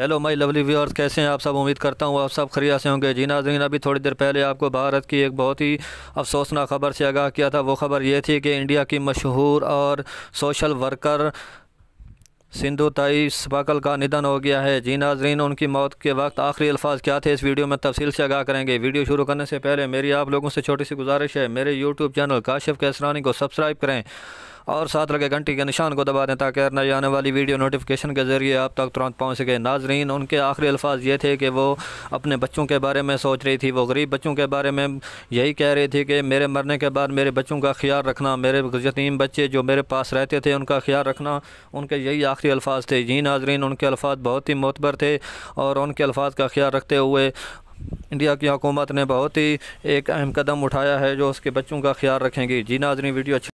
hello my lovely viewers कैसे हैं आप सब उम्मीद करता हूँ आप सब खरिया से होंगे जी नाजरीन अभी थोड़ी देर पहले आपको भारत की एक बहुत ही अफसोसनाक खबर से आगाह किया था वो ख़बर ये थी कि इंडिया की मशहूर और सोशल वर्कर सिंधु ताई स्पाकल का निधन हो गया है जी नाजरीन उनकी मौत के वक्त आखिरी अल्फाज क्या थे इस वीडियो में तफसील से आगाह करेंगे वीडियो शुरू करने से पहले मेरी आप लोगों से छोटी सी गुजारिश है मेरे यूट्यूब चैनल काशिफ कैसरानी को सब्सक्राइब करें और साथ लगे घंटी के निशान को दबा दें ताकि नई आने वाली वीडियो नोटिफिकेशन के ज़रिए आप तक तुरंत पहुँच सके नाजरीन उनके आखिरी अल्फाज ये थे कि वो अपने बच्चों के बारे में सोच रही थी वो गरीब बच्चों के बारे में यही कह रही थी कि मेरे मरने के बाद मेरे बच्चों का ख्याल रखना मेरे यतीम बच्चे जो मेरे पास रहते थे उनका ख्याल रखना उनके यही आखिरी अल्फाज थे जी नाजरीन उनके अल्फाज बहुत ही मोतबर थे और उनके अल्फाज का ख्याल रखते हुए इंडिया की हुकूमत ने बहुत ही एक अहम कदम उठाया है जो उसके बच्चों का ख्याल रखेंगी जी नाजरीन वीडियो अच्छी